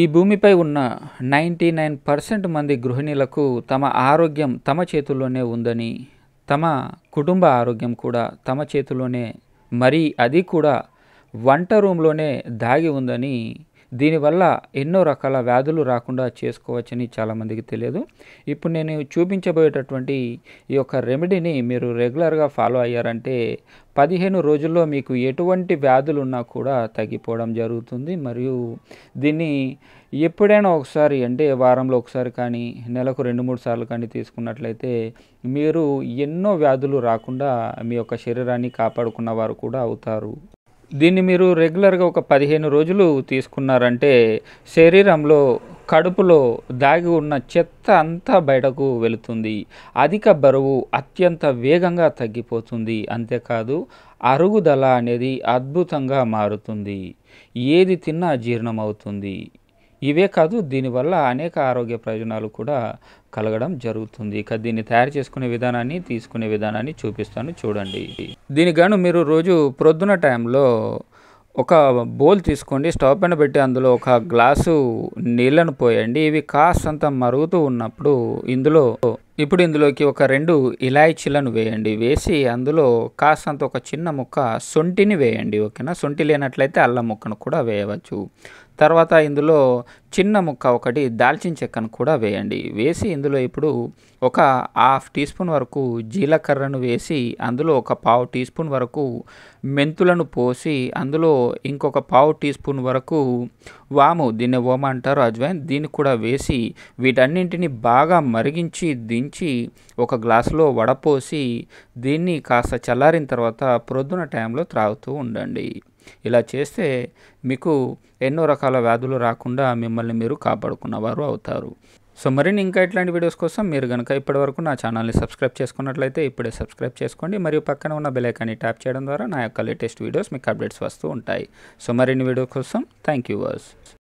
ఈ భూమిపై ఉన్న నైంటీ నైన్ పర్సెంట్ మంది గృహిణులకు తమ ఆరోగ్యం తమ చేతుల్లోనే ఉందని తమ కుటుంబ ఆరోగ్యం కూడా తమ చేతుల్లోనే మరీ అది కూడా వంట రూమ్లోనే దాగి ఉందని దీనివల్ల ఎన్నో రకాల వ్యాధులు రాకుండా చేసుకోవచ్చని చాలామందికి తెలియదు ఇప్పుడు నేను చూపించబోయేటటువంటి ఈ యొక్క రెమెడీని మీరు రెగ్యులర్గా ఫాలో అయ్యారంటే పదిహేను రోజుల్లో మీకు ఎటువంటి వ్యాధులు ఉన్నా కూడా తగ్గిపోవడం జరుగుతుంది మరియు దీన్ని ఎప్పుడైనా ఒకసారి అంటే వారంలో ఒకసారి కానీ నెలకు రెండు మూడు సార్లు కానీ తీసుకున్నట్లయితే మీరు ఎన్నో వ్యాధులు రాకుండా మీ యొక్క శరీరాన్ని కాపాడుకున్న వారు కూడా అవుతారు దీన్ని మీరు రెగ్యులర్గా ఒక పదిహేను రోజులు తీసుకున్నారంటే శరీరంలో కడుపులో దాగి ఉన్న చెత్త అంతా బయటకు వెళుతుంది అధిక బరువు అత్యంత వేగంగా తగ్గిపోతుంది అంతేకాదు అరుగుదల అనేది అద్భుతంగా మారుతుంది ఏది తిన్నా జీర్ణమవుతుంది ఇవే కాదు దీనివల్ల అనేక ఆరోగ్య ప్రయోజనాలు కూడా కలగడం జరుగుతుంది ఇక దీన్ని తయారు చేసుకునే విధానాన్ని తీసుకునే విధానాన్ని చూపిస్తాను చూడండి దీనికి గాను మీరు రోజు ప్రొద్దున టైంలో ఒక బోల్ తీసుకోండి స్టవ్ పైన పెట్టి అందులో ఒక గ్లాసు నీళ్ళను పోయండి ఇవి కాస్తంత మరుగుతూ ఉన్నప్పుడు ఇందులో ఇప్పుడు ఇందులోకి ఒక రెండు ఇలాయచీలను వేయండి వేసి అందులో కాసంత ఒక చిన్న ముక్క సొంటిని వేయండి ఓకేనా సొంటి లేనట్లయితే అల్లం ముక్కను కూడా వేయవచ్చు తర్వాత ఇందులో చిన్న ముక్క ఒకటి దాల్చిన చెక్కను కూడా వేయండి వేసి ఇందులో ఇప్పుడు ఒక హాఫ్ టీ స్పూన్ వరకు జీలకర్రను వేసి అందులో ఒక పావు టీ స్పూన్ వరకు మెంతులను పోసి అందులో ఇంకొక పావు టీ స్పూన్ వరకు వాము దీన్ని ఓమ అంటారు అజ్వైన్ దీన్ని కూడా వేసి వీటన్నింటిని బాగా మరిగించి దించి ఒక గ్లాసులో వడపోసి దీన్ని కాస్త చల్లారిన తర్వాత ప్రొద్దున టైంలో త్రాగుతూ ఉండండి ఇలా చేస్తే మీకు ఎన్నో రకాల వ్యాధులు రాకుండా మిమ్మల్ని మీరు కాపాడుకున్నవారు అవుతారు సో మరిన్ని ఇంకా ఇట్లాంటి వీడియోస్ కోసం మీరు కనుక ఇప్పటివరకు నా ఛానల్ని సబ్స్క్రైబ్ చేసుకున్నట్లయితే ఇప్పుడే సబ్స్క్రైబ్ చేసుకోండి మరియు పక్కన ఉన్న బెలైకాన్ని ట్యాప్ చేయడం ద్వారా నా యొక్క లేటెస్ట్ వీడియోస్ మీకు అప్డేట్స్ వస్తూ ఉంటాయి సో మరిన్ని వీడియో కోసం థ్యాంక్ యూ